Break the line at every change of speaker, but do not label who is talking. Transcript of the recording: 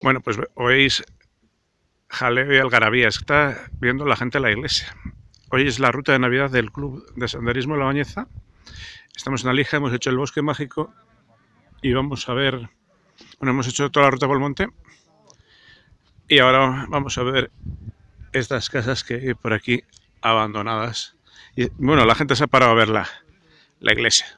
Bueno, pues oís jaleo y algarabía. Está viendo la gente la iglesia. Hoy es la ruta de Navidad del Club de Senderismo La Bañeza. Estamos en Alija, hemos hecho el Bosque Mágico y vamos a ver... Bueno, hemos hecho toda la ruta por el monte y ahora vamos a ver estas casas que hay por aquí
abandonadas. Y, bueno, la gente se ha parado a verla, la iglesia.